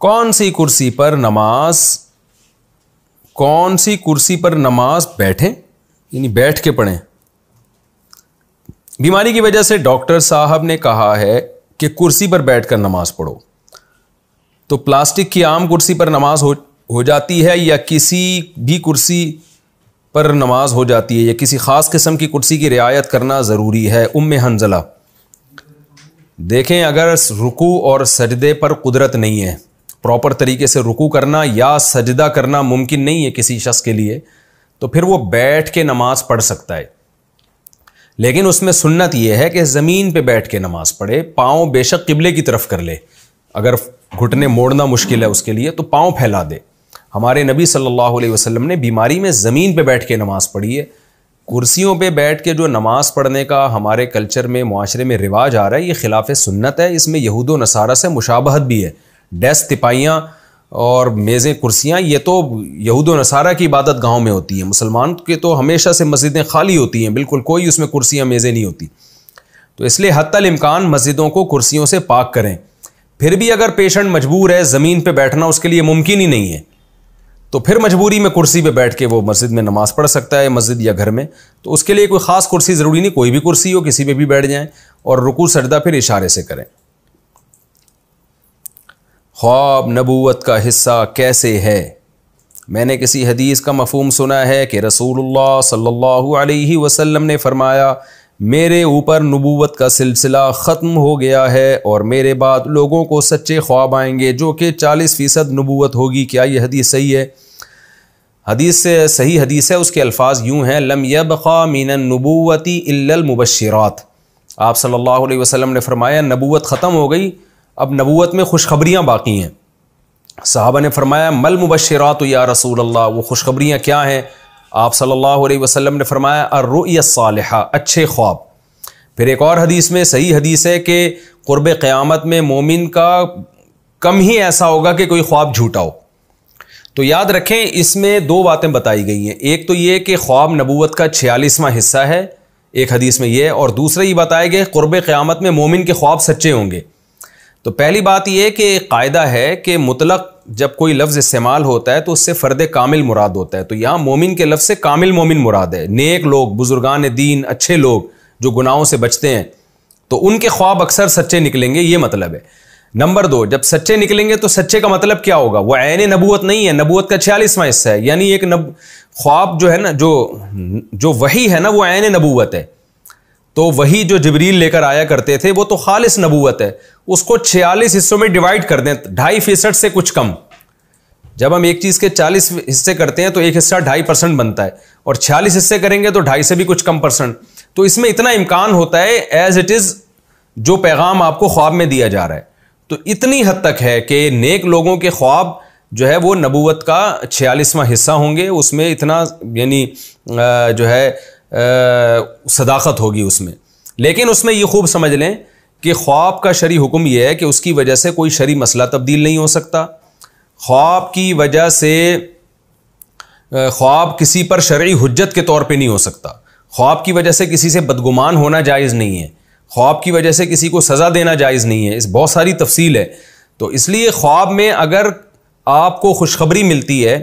कौन सी कुर्सी पर नमाज कौन सी कुर्सी पर नमाज बैठें यानी बैठ के पढ़ें बीमारी की वजह से डॉक्टर साहब ने कहा है कि कुर्सी पर बैठकर नमाज पढ़ो तो प्लास्टिक की आम कुर्सी पर नमाज हो हो जाती है या किसी भी कुर्सी पर नमाज हो जाती है या किसी ख़ास किस्म की कुर्सी की रियायत करना ज़रूरी है उम हंजला देखें अगर रुकू और सजदे पर कुदरत नहीं है प्रॉपर तरीके से रुकू करना या सजदा करना मुमकिन नहीं है किसी शख्स के लिए तो फिर वो बैठ के नमाज पढ़ सकता है लेकिन उसमें सुन्नत यह है कि ज़मीन पे बैठ के नमाज पढ़े पाँव बेशक किबले की तरफ कर ले अगर घुटने मोड़ना मुश्किल है उसके लिए तो पाँव फैला दे हमारे नबी सल्लल्लाहु अलैहि वसल्लम ने बीमारी में ज़मीन पे बैठ के नमाज पढ़ी है कुर्सियों पे बैठ के जो नमाज़ पढ़ने का हमारे कल्चर में माशरे में रिवाज आ रहा है ये खिलाफ सुन्नत है इसमें यहूद नसारा से मुशाबहत भी है डेस्क तिपाइयाँ और मेज़ें कुर्सियाँ ये तो यहूद नसारा की इबादत गाँव में होती हैं मुसलमान के तो हमेशा से मस्जिदें खाली होती हैं बिल्कुल कोई उसमें कुर्सियाँ मेज़ें नहीं होती तो इसलिए हत्तल इम्कान मस्जिदों को कुर्सियों से पाक करें फिर भी अगर पेशेंट मजबूर है ज़मीन पर बैठना उसके लिए मुमकिन ही नहीं है तो फिर मजबूरी में कुर्सी पर बैठ के वो मस्जिद में नमाज़ पढ़ सकता है मस्जिद या घर में तो उसके लिए कोई ख़ास कुर्सी ज़रूरी नहीं कोई भी कुर्सी हो किसी पर भी बैठ जाएँ और रुकू सजदा फिर इशारे से करें ख्वाब नबूत का हिस्सा कैसे है मैंने किसी हदीस का मफहम सुना है कि रसूलुल्लाह सल्लल्लाहु अलैहि वसल्लम ने फरमाया मेरे ऊपर नबूवत का सिलसिला ख़त्म हो गया है और मेरे बाद लोगों को सच्चे ख्वाब आएंगे जो कि चालीस फ़ीसद नबूवत होगी क्या यह हदीस सही है हदीस से सही हदीस है उसके अल्फाज यूँ हैं लम यब ख़ा नबूती नबूवती आप सल्ला अलैहि ने फरमाया नबूवत ख़त्म हो गई अब नबूत में खुशखबरियाँ बाकी हैं साहबा ने फरमाया मल तो या रसूल अल्लाह वो खुशखबरियाँ क्या हैं आप सल्लल्लाहु अलैहि वसल्लम ने फरमाया अर्रुयसालहा अच्छे ख्वाब फिर एक और हदीस में सही हदीस है कि क़ुरब क़्यामत में मोमिन का कम ही ऐसा होगा कि कोई ख्वाब झूठा हो तो याद रखें इसमें दो बातें बताई गई हैं एक तो ये कि ख्वाब नबूत का छियालीसवां हिस्सा है एक हदीस में यह और दूसरे ये बताए गए क़ुरब क़्यामत में मोमिन के ख्वाब सच्चे होंगे तो पहली बात यह कि कायदा है कि मुतलक जब कोई लफ्ज़ इस्तेमाल होता है तो उससे फ़र्द कामिल मुराद होता है तो यहाँ मोमिन के लफ्ज़ से कामिल मोमिन मुराद है नेक लोग बुजुर्गान दीन अच्छे लोग जो गुनाहों से बचते हैं तो उनके ख्वाब अक्सर सच्चे निकलेंगे ये मतलब है नंबर दो जब सच्चे निकलेंगे तो सच्चे का मतलब क्या होगा वह ऐन नबूत नहीं है नबूत का छियालीसवा हिस्सा है यानी एक नब ख्वाब जो है ना जो जो वही है ना वो ऐन नबूत है तो वही जो जबरील लेकर आया करते थे वो तो खालिस नबूत है उसको 46 हिस्सों में डिवाइड कर दें ढाई फीसद से कुछ कम जब हम एक चीज़ के 40 हिस्से करते हैं तो एक हिस्सा ढाई परसेंट बनता है और 46 हिस्से करेंगे तो ढाई से भी कुछ कम परसेंट तो इसमें इतना इम्कान होता है एज इट इज़ जो पैगाम आपको ख्वाब में दिया जा रहा है तो इतनी हद तक है कि नेक लोगों के ख्वाब जो है वो नबूत का छियालीसवा हिस्सा होंगे उसमें इतना यानी जो है सदाकत होगी उसमें लेकिन उसमें ये खूब समझ लें कि ख्वाब का शरी हुक्म यह है कि उसकी वजह से कोई शरी मसला तब्दील नहीं हो सकता ख्वाब की वजह से ख्वाब किसी पर शरी हजत के तौर पे नहीं हो सकता ख्वाब की वजह से किसी से बदगुमान होना जायज़ नहीं है ख्वाब की वजह से किसी को सज़ा देना जायज़ नहीं है इस बहुत सारी तफसील है तो इसलिए ख्वाब में अगर आपको खुशखबरी मिलती है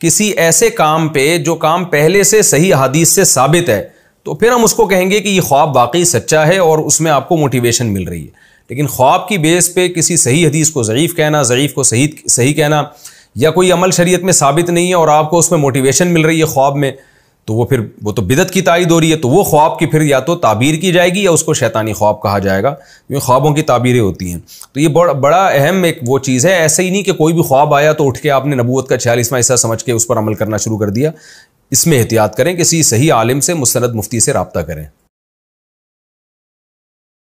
किसी ऐसे काम पे जो काम पहले से सही हदीस से साबित है तो फिर हम उसको कहेंगे कि ये ख्वाब वाकई सच्चा है और उसमें आपको मोटिवेशन मिल रही है लेकिन ख्वाब की बेस पे किसी सही हदीस को ज़यीफ़ कहना ज़यीफ़ को सही सही कहना या कोई अमल शरीयत में साबित नहीं है और आपको उसमें मोटिवेशन मिल रही है ख्वाब में तो वो फिर वो तो बिदत की ताइद हो रही है तो वो ख्वाब की फिर या तो ताबीर की जाएगी या उसको शैतानी ख्वाब कहा जाएगा क्योंकि ख्वाबों की ताबीरें होती हैं तो ये बड़ा बड़ा अहम एक वो चीज़ है ऐसे ही नहीं कि कोई भी ख्वाब आया तो उठ के आपने नबूत का छियालीसवा हिस्सा समझ के उस पर अमल करना शुरू कर दिया इसमें एहतियात करें किसी सही आलिम से मुस्ंद मुफ्ती से रबता करें